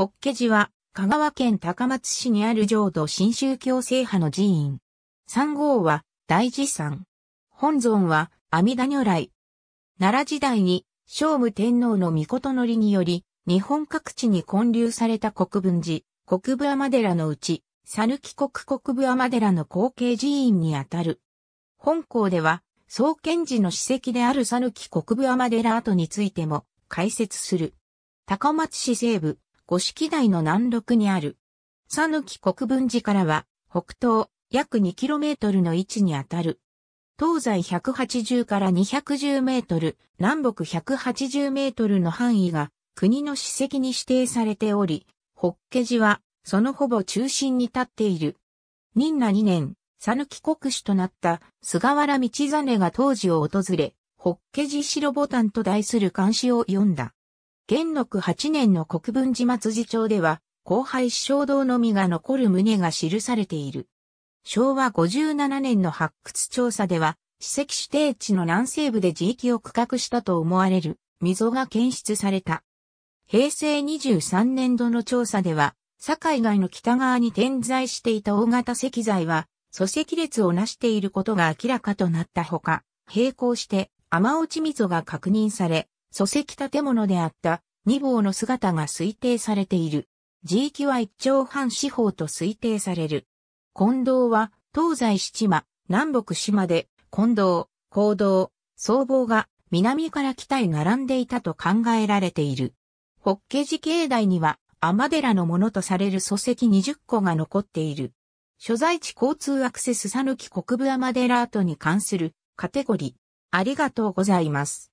ホッケ寺は、香川県高松市にある浄土新宗教制派の寺院。三号は、大寺山。本尊は、阿弥陀如来。奈良時代に、聖武天皇の御事のりにより、日本各地に建立された国分寺、国部天寺のうち、讃岐国国部天寺の後継寺院にあたる。本校では、創建寺の史跡である讃岐国部天寺跡についても解説する。高松市西部、五色台の南麓にある。佐抜国分寺からは、北東約 2km の位置にあたる。東西180から210メートル、南北180メートルの範囲が国の史跡に指定されており、ホッケ寺はそのほぼ中心に立っている。任那2年、佐抜国主となった菅原道真が当時を訪れ、ホッケ寺白ボタンと題する漢詩を読んだ。元禄8年の国分寺末寺町では、後輩師匠堂のみが残る旨が記されている。昭和57年の発掘調査では、史跡指定地の南西部で地域を区画したと思われる溝が検出された。平成23年度の調査では、境外の北側に点在していた大型石材は、祖石列をなしていることが明らかとなったほか、並行して、雨落ち溝が確認され、礎石建物であった二房の姿が推定されている。地域は一丁半四方と推定される。近道は東西七間、南北島で近道、行道、僧帽が南から北へ並んでいたと考えられている。北華寺境内には天寺のものとされる礎石20個が残っている。所在地交通アクセスさぬき国部天寺跡に関するカテゴリー。ありがとうございます。